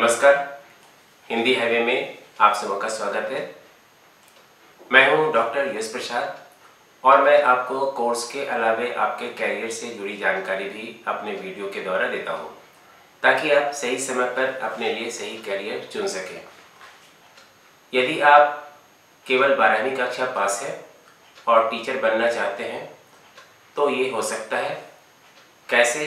नमस्कार हिंदी हाईवे में आप सबों का स्वागत है मैं हूं डॉक्टर यश प्रसाद और मैं आपको कोर्स के अलावे आपके कैरियर से जुड़ी जानकारी भी अपने वीडियो के द्वारा देता हूं ताकि आप सही समय पर अपने लिए सही कैरियर चुन सकें यदि आप केवल बारहवीं कक्षा पास है और टीचर बनना चाहते हैं तो ये हो सकता है कैसे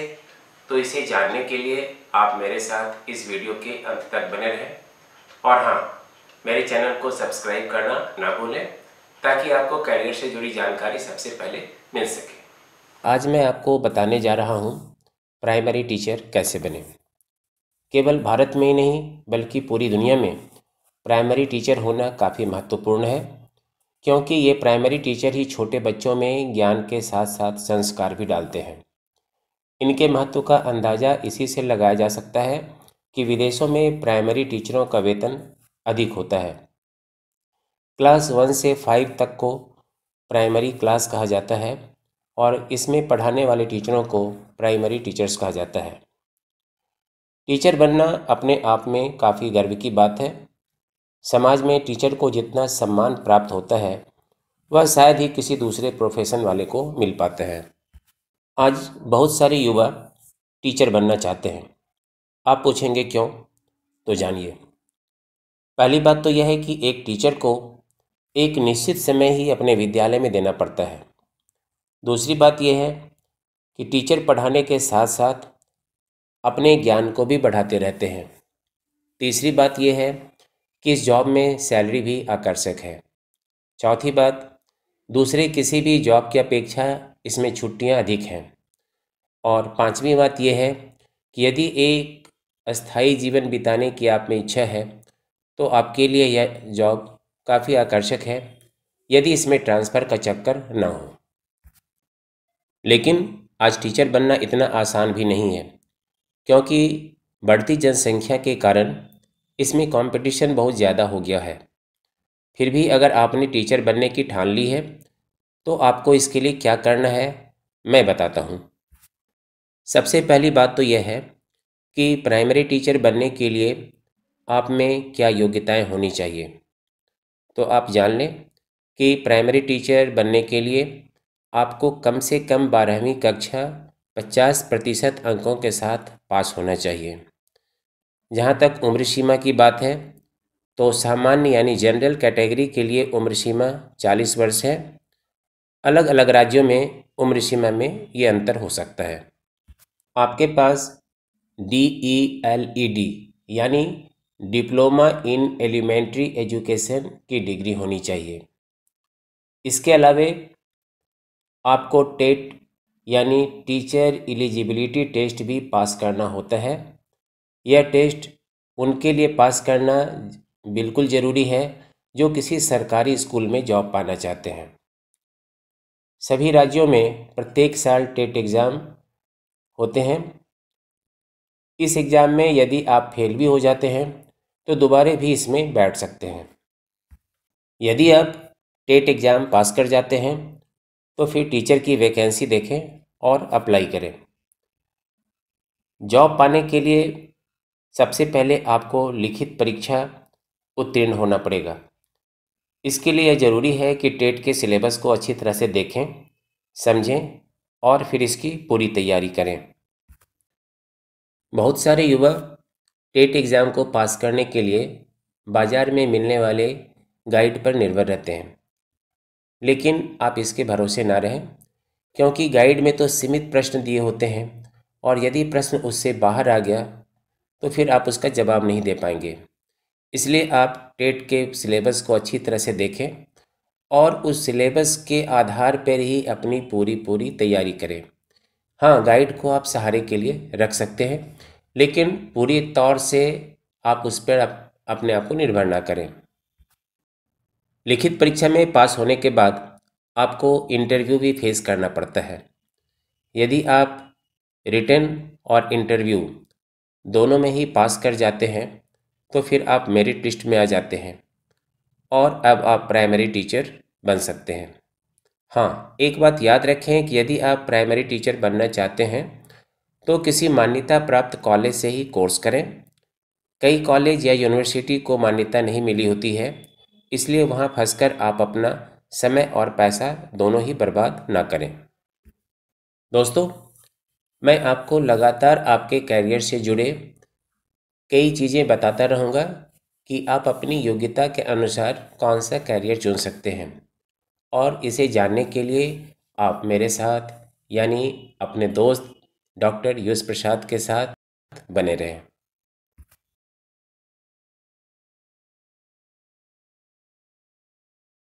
तो इसे जानने के लिए आप मेरे साथ इस वीडियो के अंत तक बने रहें और हाँ मेरे चैनल को सब्सक्राइब करना ना भूलें ताकि आपको करियर से जुड़ी जानकारी सबसे पहले मिल सके आज मैं आपको बताने जा रहा हूँ प्राइमरी टीचर कैसे बने केवल भारत में ही नहीं बल्कि पूरी दुनिया में प्राइमरी टीचर होना काफ़ी महत्वपूर्ण है क्योंकि ये प्राइमरी टीचर ही छोटे बच्चों में ज्ञान के साथ साथ संस्कार भी डालते हैं इनके महत्व का अंदाज़ा इसी से लगाया जा सकता है कि विदेशों में प्राइमरी टीचरों का वेतन अधिक होता है क्लास वन से फाइव तक को प्राइमरी क्लास कहा जाता है और इसमें पढ़ाने वाले टीचरों को प्राइमरी टीचर्स कहा जाता है टीचर बनना अपने आप में काफ़ी गर्व की बात है समाज में टीचर को जितना सम्मान प्राप्त होता है वह शायद ही किसी दूसरे प्रोफेशन वाले को मिल पाता है आज बहुत सारे युवा टीचर बनना चाहते हैं आप पूछेंगे क्यों तो जानिए पहली बात तो यह है कि एक टीचर को एक निश्चित समय ही अपने विद्यालय में देना पड़ता है दूसरी बात यह है कि टीचर पढ़ाने के साथ साथ अपने ज्ञान को भी बढ़ाते रहते हैं तीसरी बात यह है कि इस जॉब में सैलरी भी आकर्षक है चौथी बात दूसरे किसी भी जॉब की अपेक्षा इसमें छुट्टियां अधिक हैं और पांचवी बात यह है कि यदि एक अस्थायी जीवन बिताने की आप में इच्छा है तो आपके लिए यह जॉब काफ़ी आकर्षक है यदि इसमें ट्रांसफ़र का चक्कर ना हो लेकिन आज टीचर बनना इतना आसान भी नहीं है क्योंकि बढ़ती जनसंख्या के कारण इसमें कंपटीशन बहुत ज़्यादा हो गया है फिर भी अगर आपने टीचर बनने की ठान ली है तो आपको इसके लिए क्या करना है मैं बताता हूँ सबसे पहली बात तो यह है कि प्राइमरी टीचर बनने के लिए आप में क्या योग्यताएं होनी चाहिए तो आप जान लें कि प्राइमरी टीचर बनने के लिए आपको कम से कम बारहवीं कक्षा पचास प्रतिशत अंकों के साथ पास होना चाहिए जहाँ तक उम्र सीमा की बात है तो सामान्य यानी जनरल कैटेगरी के लिए उम्र सीमा 40 वर्ष है अलग अलग राज्यों में उम्र सीमा में ये अंतर हो सकता है आपके पास D E L E D यानी डिप्लोमा इन एलिमेंट्री एजुकेशन की डिग्री होनी चाहिए इसके अलावे आपको टेट यानी टीचर एलिजिबिलिटी टेस्ट भी पास करना होता है यह टेस्ट उनके लिए पास करना बिल्कुल ज़रूरी है जो किसी सरकारी स्कूल में जॉब पाना चाहते हैं सभी राज्यों में प्रत्येक साल टेट एग्ज़ाम होते हैं इस एग्ज़ाम में यदि आप फेल भी हो जाते हैं तो दोबारा भी इसमें बैठ सकते हैं यदि आप टेट एग्ज़ाम पास कर जाते हैं तो फिर टीचर की वैकेंसी देखें और अप्लाई करें जॉब पाने के लिए सबसे पहले आपको लिखित परीक्षा उत्तीर्ण होना पड़ेगा इसके लिए यह ज़रूरी है कि टेट के सिलेबस को अच्छी तरह से देखें समझें और फिर इसकी पूरी तैयारी करें बहुत सारे युवा टेट एग्ज़ाम को पास करने के लिए बाज़ार में मिलने वाले गाइड पर निर्भर रहते हैं लेकिन आप इसके भरोसे ना रहें क्योंकि गाइड में तो सीमित प्रश्न दिए होते हैं और यदि प्रश्न उससे बाहर आ गया तो फिर आप उसका जवाब नहीं दे पाएंगे इसलिए आप टेट के सिलेबस को अच्छी तरह से देखें और उस सिलेबस के आधार पर ही अपनी पूरी पूरी तैयारी करें हाँ गाइड को आप सहारे के लिए रख सकते हैं लेकिन पूरी तौर से आप उस पर अप, अपने आप को निर्भर ना करें लिखित परीक्षा में पास होने के बाद आपको इंटरव्यू भी फेस करना पड़ता है यदि आप रिटर्न और इंटरव्यू दोनों में ही पास कर जाते हैं तो फिर आप मेरिट लिस्ट में आ जाते हैं और अब आप प्राइमरी टीचर बन सकते हैं हाँ एक बात याद रखें कि यदि आप प्राइमरी टीचर बनना चाहते हैं तो किसी मान्यता प्राप्त कॉलेज से ही कोर्स करें कई कॉलेज या यूनिवर्सिटी को मान्यता नहीं मिली होती है इसलिए वहाँ फंस आप अपना समय और पैसा दोनों ही बर्बाद ना करें दोस्तों मैं आपको लगातार आपके कैरियर से जुड़े कई चीज़ें बताता रहूँगा कि आप अपनी योग्यता के अनुसार कौन सा कैरियर चुन सकते हैं और इसे जानने के लिए आप मेरे साथ यानी अपने दोस्त डॉक्टर यूस प्रसाद के साथ बने रहें